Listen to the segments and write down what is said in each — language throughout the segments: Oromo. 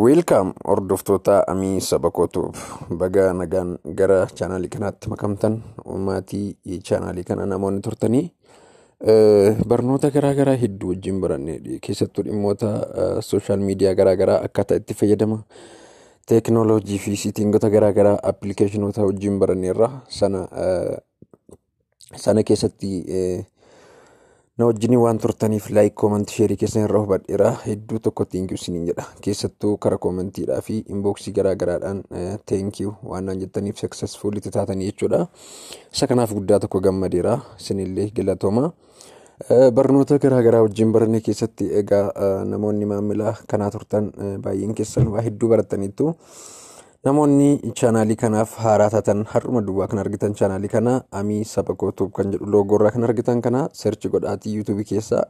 wiilkaam hordoftoota amii saba baga nagaan gara chaanaalii kanaatti makamtan maatii chaanaalii kana namoonni turtanii eh, barnoota garaagaraa hedduu wajjin barannee keessattuu dhimmoota eh, sooshaal miidiyaa garaagaraa akkaataa itti fayyadama teeknooloojii fi siitingota garaagaraa appilikeeshinoota wajjin baranneerra eh, sana keessatti. wajjin waan turtaniif laayik koment sheerii keessan irra hubadheera hedduu tokkotti hin gibsiniin jedha keessattuu karaa koomantiidhaa fi inbooksii garaagaraadhaan eh, teenkiyu waan naan jettaniif saksesfuulitti taatanii jechuudha. Isa kanaaf guddaa tokko gammadeera isinillee galatooma. Eh, barnoota garaagaraa wajjin barane keessatti egaa eh, namoonni maamila kanaa turtan baay'een keessan waa hedduu baratanitu. Namoonni chaanaalii kanaaf haaraa taatan har'uma duwwaa kan argitan chaanaalii kana amii saba kan jedhu loogoorraa kan argitan kana seerchi godhaatii yuutuubii keessaa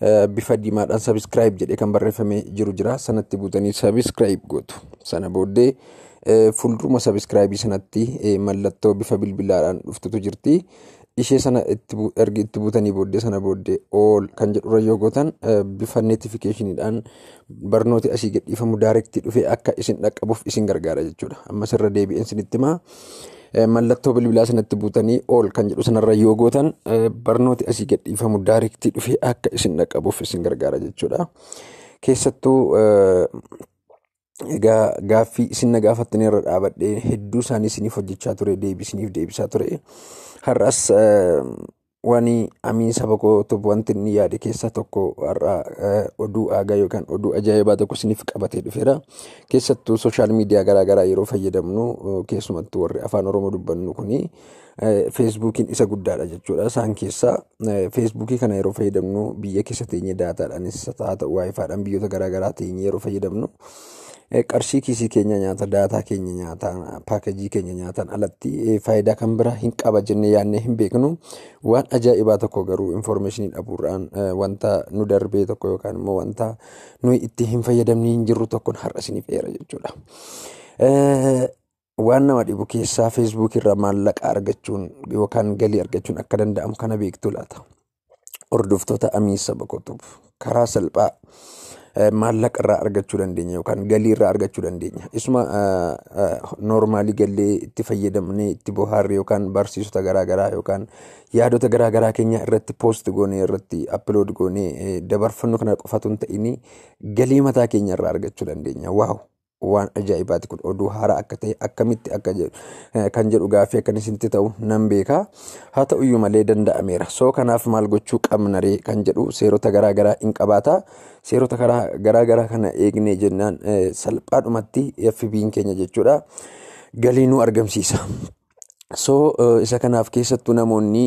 eh, bifa diimaadhaan sabiskiraayib jedhee kan barreeffame jiru jira. Sanatti buutanii sabiskiraayib gootu. Sana booddee eh, fuulduruma sabiskiraayibii sanatti eh, mallattoo bifa bilbilaadhaan dhuftutu jirti. ishee sana itti buutanii booddee sana booddee ool kan jedhurra yoo gootan eh, bifa neetiifikeeshiniidhaan barnooti asii gadhiifamu daareektii dhufee akka isin dhaqqabuuf isin gargaara jechuudha. Ammas irra deebi'een sinitti himaa. Eh, mallattoo bilbilaa sanatti buutanii ool kan jedhu sanarra yoo gootan eh, barnooti asii gadhiifamu daareektii dhufee akka isin dhaqqabuuf isin gargaara jechuudha. keessattu Egaa gaaffii isin na gaafattanii irra dhaabadhee hedduu isaanii isiniif hojjechaa ture ture. Har'as eh, wani amiin saba wanti inni yaade keessaa tokko har'a eh, oduu aagaa yookaan oduu ajaa'ibaa tokko isiniif qabatee dhufeera. Keessattuu sooshaal miidiyaa garaagaraa yeroo fayyadamnu eh, keessumattuu warri afaan oromoo dubbannu kuni feesbuukiin isa guddaadha jechuudha. Isaan keessaa feesbuukii kana yeroo fayyadamnu biyya daataadhaanis haa biyyoota garaagaraa teenye yeroo fayyadamnu. Eh, qarshii kiisii keenya nyaata daataa keenya nyaata paakajii keenya nyaataan alatti eh, faayidaa kan bira hin qaba jennee yaadnee hin beeknu waan ajaa'ibaa tokko garuu infoormeeshinii dhabuudhaan eh, wanta nu darbee tokko yookaan immoo wanta nuyi itti hin fayyadamne hin jirru tokkoon har'a isiniif eera jechuudha. Waan nama dhibu keessaa feesbuuk irraa maallaqa argachuun yookaan galii argachuun akka danda'amu kana beektu laata? Hordoftoota amiin saba karaa salphaa. Eh, maallaqa irraa argachuu dandeenya yookaan galii irraa argachuu dandeenya. Isuma eh, eh, noormaalii gallee itti fayyadamnee itti bohaarree yookaan barsiisota garaagaraa yookaan yaadota garaa keenya irratti poost goonee irratti appilood goonee dabarfannoo kana qofatu hin ta'iin galii mataa keenya irraa argachuu dandeenya. waan ajaa'ibaati kun oduu haaraa akka ta'e akkamitti akka eh, kan jedhu gaaffii akkanisitti ta'u nan beekaa haa ta'uyyuu malee danda'ameera soo kanaaf maal gochuu qabnaree kan jedhu seerota garaa hin qabaata seerota garaagaraa kana eegnee jennaan eh, salphaadhumatti FB'n keenya jechuudha galii nu argamsiisa. soo eh, isa kanaaf keessattu namoonni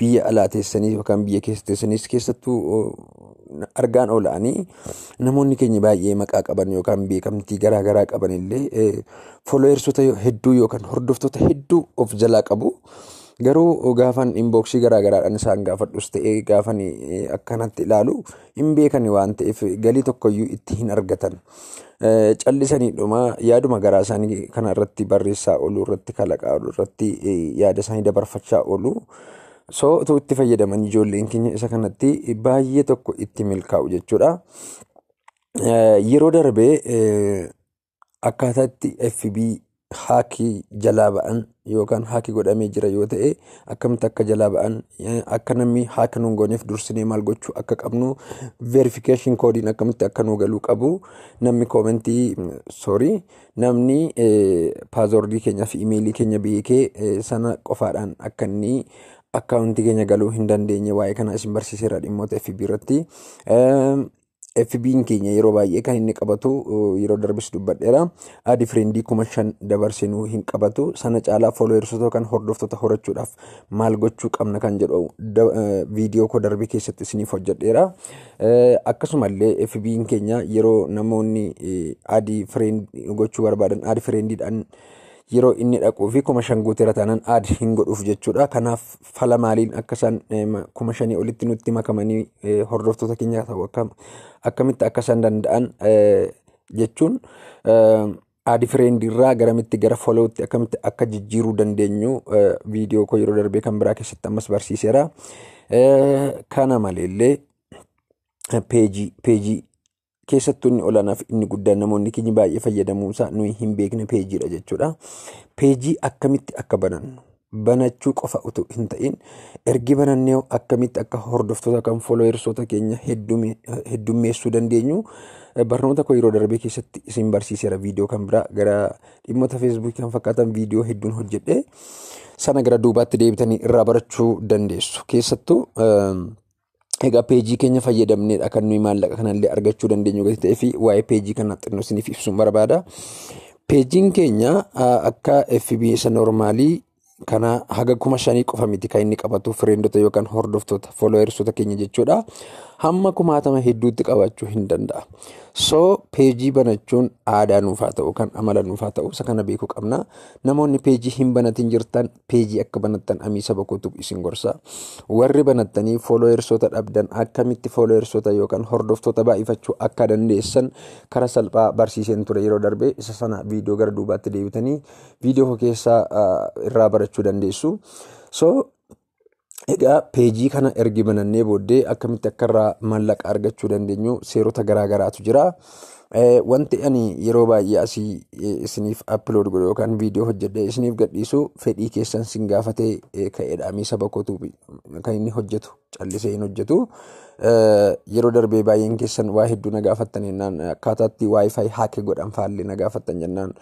biyya alaa teessanii yookaan biyya keessa teessanis keessattuu eh, argaan ola'anii namoonni keenya baay'ee maqaa qaban yookaan beekamtii garaagaraa qaban illee eh, foloowersoota hedduu yookaan hordoftoota hedduu of jalaa qabu. Garuu gaafan garaa garaagaraadhaan isaan gaafadhus ta'ee gaafan eh, akkanatti ilaalu hin beekan waan ta'eef galii tokkoyyuu itti hin argatan. Eh, callisaniidhuma yaaduma garaa isaanii kana irratti barreessaa oluu irratti kalaqaa oolu irratti eh, yaada isaanii dabarfachaa oluu soo otoo itti fayyadaman ijoolleen keenya isa kanatti baay'ee tokko itti milkaa'u jechuudha. Yeroo darbee akkaataa itti FB haakii jalaa ba'an yookaan haaki godhamee jira yoo ta'e akkamitti akka jalaa ba'an akka namni haaka nuun dursinee maal gochuu akka qabnu verifikeeshin koodiin akkamitti akka nu galuu qabu namni koomentii soorii namni e, paazoordii keenyaa fi imeelii keenya beekee e, sana qofaadhaan akka inni akkaawuntii keenya galuu hin dandeenye waa'ee kana isin barsiiseera dhimmoota fi biirratti. FB'n keenya yeroo baay'ee kan inni qabatu uh, yeroo darbis dubbadheera. Difirendii kuma shan dabarsinu hin qabatu. Sana caalaa foolowersitoota yookaan hordoftoota horachuudhaaf maal gochuu qabna kan jedhu uh, viidiyoo koo darbii keessatti isiniif hojjedheera. Uh, akkasumallee FB'n keenya yeroo namoonni adii gochuu barbaadan adii firendiidhaan yeroo inni dhaquu fi kuma shan guuteera taanaan aada hin godhuuf jechuudha. Kanaaf fala maaliin akka eh, olitti nutti makamanii eh, hordoftoota keenya ta'u akkamitti akka danda'an eh, jechuun aadi fireendiirraa garamitti gara folootti akkamitti akka jijjiiruu dandeenyu viidiyoo koo yeroo darbee kan biraa keessatti ammas barsiiseera. Kana maleellee peejii keessattunni inni olaanaaf inni guddaan namoonni keenya baay'ee fayyadamuusaa nuyi hin beekne peejiidha jechuudha. Peejii akkamitti akka banannu banachuu qofa utuu hin ta'in ergi banannee akkamitti akka hordoftoota kan foloowersoota keenya heddummeessuu dandeenyu barnoota koo yeroo darbee keessatti isin barsiiseera viidiyoo kan biraa gara dhimmoota feesbuukii kan fakkaatan viidiyoo hedduun hojjedhee sana gara duubaatti deebitanii irraa barachuu dandeessu keessattu. Egaa peejii keenya fayyadamnedha kan nuyi maallaqa kanallee argachuu dandeenyu gatii ta'ee fi waa'ee peejii kanaa xinnoo ibsuun barbaada. Peejiin keenya akka FB isa noormaalii kana haga kuma shanii qofa miti kan inni qabatu fireendota yookaan hordoftoota folowersota keenya jechuudha. hamma kumaatama hedduutti qabachuu hin danda'a. Soo peejii banachuun aadaa nuufaa ta'u kan amala nuufaa ta'u isa kana beekuu qabnaa Namoonni peejii hin banatiin jirtan peejii akka banattan amii saba isin gorsaa Warri banattanii foolooyersoota dhabdan akkamitti foolooyersoota yookaan hordoftoota baay'ifachuu akka dandeessan karaa salphaa barsiiseen ture yeroo darbee isa sana viidiyoo gara duubaatti deebitanii viidiyoo keessaa irraa barachuu dandeessu. Egaa peejii kana ergi banannee booddee akkamitti akkarraa mallaqa argachuu dandeenyu seerota garaagaraatu jira. Wanti ani yeroo baay'ee asii isiniif appilood godhe yookaan viidiyoo hojjedhee isiniif gadhiisu fedhii keessan sin gaafatee ka'eedha. Saba kootu kan inni hojjetu callisee hin hojjetu. Yeroo darbee baay'een keessan waa hedduu na gaafattan jennaan akkaataatti waayifaayii haake godhan faallee na gaafattan jennaan.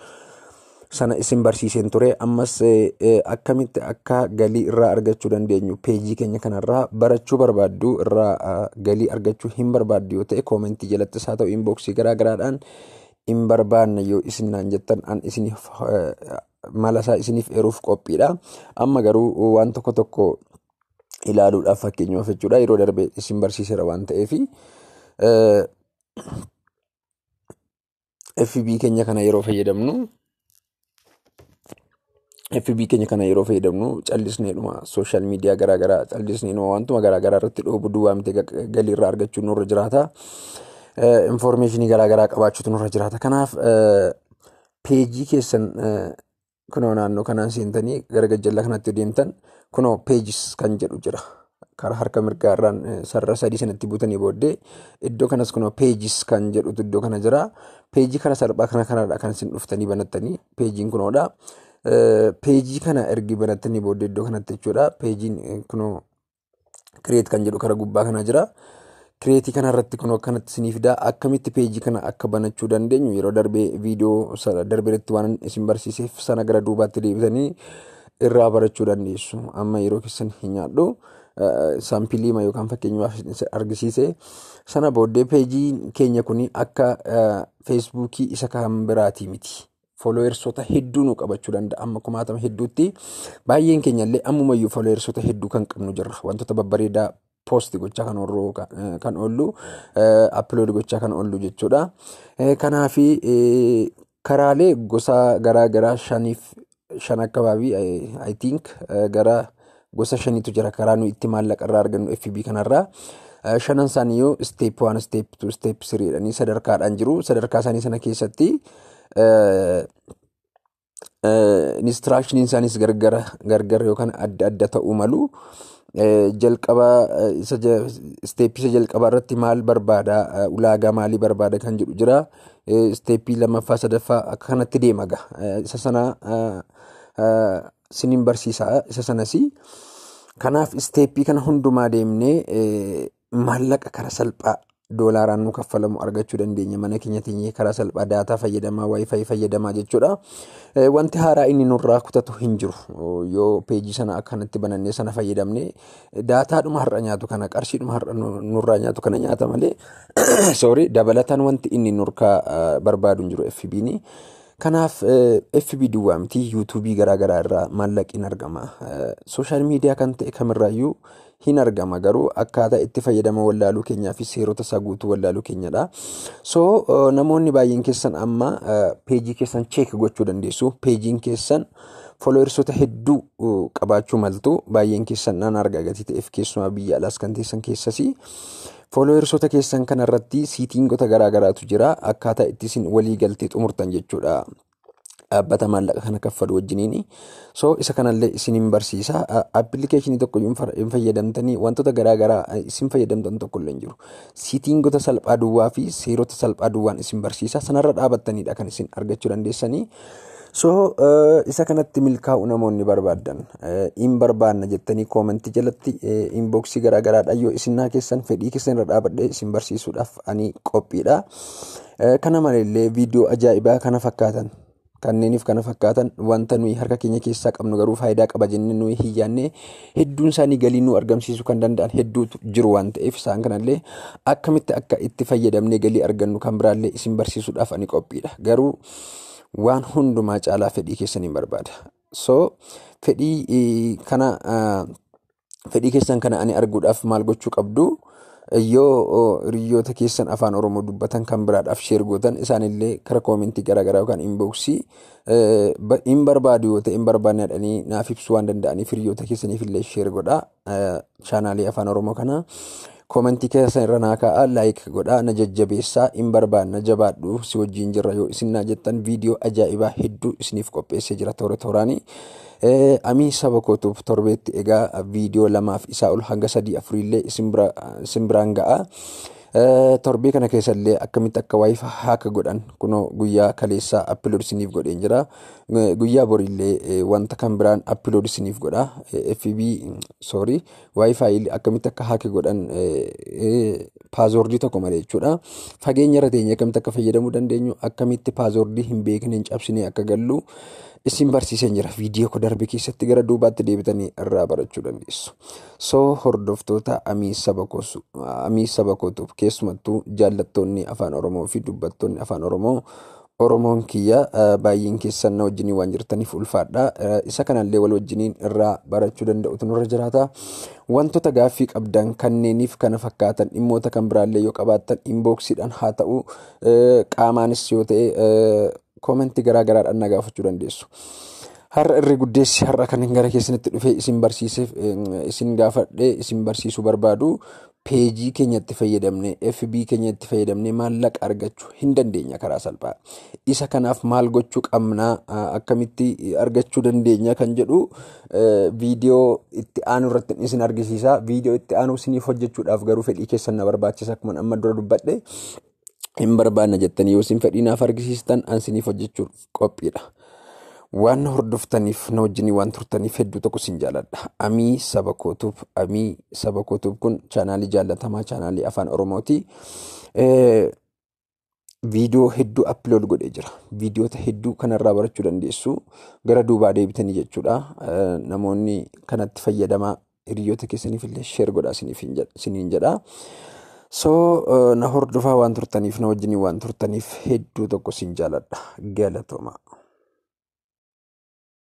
sana isin barsiiseen ture ammas eh, eh, akkamitti akka galii irraa argachuu dandeenyu peejii keenya kanarraa barachuu barbaaddu irraa ah, galii argachuu hin barbaaddu yoo ta'e koomentii jalatti isaa ta'u inboksii garaagaraadhaan hin barbaanne yoo isinaan jettan an isiniif eh, mala isaa isiniif eeruuf qophiidha amma garuu waan tokko tokko ilaaluudhaaf fakkeenyaaf jechuudha yeroo darbee isin barsiiseera waan ta'eef. FB keenya kana yeroo fayyadamnu FB keenya kana yeroo fayyadamnu callisneedhuma sooshaal miidiyaa garaagaraa callisneedhuma wantuma garaagaraa irratti dhoobu duwwaa miti galiirraa argachuun nurra jiraata. Eh, Infoormeeshinii garaagaraa qabaachuutu nurra jiraata. Kanaaf eh, peejii keessan eh, kunoo naannoo kanaan seentanii kanatti kunoo kan jedhu jira. kara harka mirgaarraan sarara sadii sanatti buutanii booddee iddoo kanas kunoo peejis kan jedhutu iddoo kana jira. Peejii kana salphaa kana kanadha kan isin dhuftanii banattanii peejiin kunoodha. peejii kana ergi banattanii booddee iddoo kanatti jechuudha. Peejiin eh, kunoo kireet kan jedhu karaa gubbaa kana jira. Kireetii kanarratti kunoo akkanatti isiniif daa akkamitti peejii kana akka banachuu dandeenyu yeroo darbee viidiyoo sana waan isin barsiiseef sana gara duubaatti deebitanii irraa barachuu dandeessu. Amma yeroo keessan hin nyaadhu eh, argisiise sana booddee peejiin keenya kuni akka eh, feesbuukii isa kan biraati miti. fooloweersoota hedduu nu qabachuu danda'a. Amma kumaatama hedduutti baay'een keenyallee ammumayyuu fooloweersoota hedduu kan qabnu jirra. Wantoota babbareedaa poosti gochaa kan oollu eh, kan eh, gochaa kan oollu jechuudha. Eh, kanaafi karaalee gosa garaagaraa shaniif shan akkabaabii I think gara gosa shaniitu jira karaa nuyi itti maallaqa irraa argannu FB kanarraa. Shanan sadarkaadhaan jiru. Sadarkaa isaanii sana keessatti Distiraakshiniin isaanis gargar yookaan adda adda ta'uu malu. Jalqabaa isteeppii isa jalqabaa irratti maal barbaada? Ulaagaa maalii barbaada kan jedhu jira. Isteeppii lammaffaa sadaffaa akka kanatti deema Isa sana sinin barsiisaa Isa sanas kanaaf isteeppii kana hundumaa deemnee maallaqa kara salphaa doolaaraan nu kaffalamu argachuu dandeenya mana keenya teenyee karaa salphaa daataa fayyadamaa waayifayii fayyadamaa jechuudha. Eh, wanti haaraa inni nurraa kutatu hin jiru oh, yoo peejii sana akkanatti banannee sana fayyadamne eh, daataadhuma har'a nyaatu kana qarshiidhuma har'a nurraa nyaatu kana nyaata malee dabalataan wanti inni nurkaa eh, barbaadu hin jiru FB'n. Kanaaf eh, FB duwwaa miti garaa garaagaraa irraa maallaqiin argama. Eh, Sooshaal miidiyaa kan ta'e kamirraayyuu hin argama garuu akkaataa itti fayyadama wallaaluu keenyaa fi seerota isaa guutuu wallaaluu keenyadha. So eh, namoonni baay'een keessan amma peejii keessan cheek gochuu dandeessu. Peejiin keessan fooloweersoota hedduu qabaachuu maltu baay'een keessan an arga gatii ta'eef keessumaa biyya alaas kan teessan keessasi. Fooloweersoota keessan kanarratti siitingota garaagaraatu jira. Akkaataa itti isin waliigaltee xumurtan jechuudha. Dhaabbata maallaqa kana kaffalu wajjiniin. soo isa kanallee isin hin barsiisa. Appilikeeshinii tokko hin fayyadamtanii wantoota garaagaraa isin tokko illee jiru. salphaa duwwaa fi seerota salphaa duwwaan isin barsiisa. Sanarra dhaabattaniidha kan isin argachuu dandeessanii. so uh, isa kanatti milkaa'u namoonni barbaadan uh, in barbaanna jettanii koomentii jalatti garaa uh, garaagaraadha yoo isinnaa keessan fedhii keessan irra dhaabadhee isin barsiisuudhaaf ani qophiidha kana malallee viidiyoo ajaa'ibaa kana fakkaatan. Kanneeniif kana fakkaatan wanta nuyi harka keenya keessaa qabnu garuu faayidaa qaba jennee nuyi hiyyaannee hedduun isaanii galii nu argamsiisuu kan danda'an hedduutu jiru waan ta'eef isaan kanallee akkamitti akka itti fayyadamnee galii argannu kan biraallee isin barsiisuudhaaf ani qophiidha garuu. waan hundumaa caalaa fedhii keessan hin barbaada. So fedhii e, kana fedhii keessan kana ani arguudhaaf maal gochuu qabdu yoo hiriyoota keessan afaan oromoo dubbatan kan biraadhaaf sheergootan isaanillee karaa koomentii garaagaraa yookaan inboksii hin e, barbaadu yoo ta'e hin barbaanne naaf ibsuu waan danda'aniif hiriyoota keessaniif illee sheergodhaa e, chaanaalii afaan oromoo kanaa Komentii keessa irra naa ka'aa, laayik godhaa, na jajjabeessaa, hin barbaanna jabaadhu si wajjin jirra yoo isin naa jettan viidiyoo ajaa'ibaa hedduu isiniif qopheessee jira toora tooraan. Amii saba torbeetti egaa viidiyoo lamaaf isaa ol hanga sadii afurillee isin biraan ga'a. Torbee kana keessallee akkamitti akka waayifaa haaka godhan kunoo guyyaa kaleessaa appiloodsiniif godheen jira. Eh, guyyaa boriillee eh, wanta kan biraan appilood isiniif godha. Eh, FB soorii waayifaayi akkamitti akka haake godhan paazoordii tokko malee jechuudha. Fageenya irra teenyee akkamitti akka fayyadamuu dandeenyu akkamitti paazoordii hin beekne hin cabsine akka gallu isin barsiiseen jira. Viidiyoo ko darbe keessatti gara duubaatti deebitanii irraa barachuu dandeessu. Soo hordoftoota amii saba kootuuf keessumattuu jaallattoonni afaan Oromoo fi dubbattoonni afaan Oromoo. Oromoon kiyya eh, baay'een keessan na wajjiniin waan jirtaniif ulfaadha. Eh, isa kanallee wal wajjiniin irraa barachuu danda'utu irra jiraata. Wantoota gaaffii qabdan kanneeniif kana fakkaatan dhimmoota kan biraallee yoo qabaattan inboksiidhaan haa ta'u eh, qaamaanis yoo ta'e koomentii garaagaraadhaan na gaafachuu dandeessu. Har'a irri guddeessi har'a kan gara keessanitti dhufee isin barsiiseef isin gaafadhee isin barbaadu. peejii keenyatti fayyadamnee FB keenyatti fayyadamnee maallaqa argachuu hin dandeenya karaa salphaa. Isa kanaaf maal gochuu qabnaa akkamitti argachuu dandeenya kan jedhu viidiyoo itti aanu irratti isin argisiisa. Viidiyoo itti aanu hojjechuudhaaf garuu fedhii keessan na barbaachisa akkuma amma dura dubbadhe hin barbaanna jettanii yoo isin fedhii naaf argisiistan ansiniif hojjechuuf qophiidha. Waan na hordoftaniif na wajjinii waan turtaniif hedduu tokko sin jaaladha. Amii saba kootuuf amii saba kun chaanaalii jaallatamaa chaanaalii afaan oromooti. Viidiyoo hedduu appilood godhee jira. Viidiyoota hedduu kanarraa barachuu dandeessu gara duubaa deebitanii jechuudha. Namoonni kanatti fayyadamaa hiriyoota keessaniif illee sheer godhaa siniin jedha. So na hordofaa waan turtaniif na wajjin waan turtaniif hedduu tokko sin jaaladha. galatoma.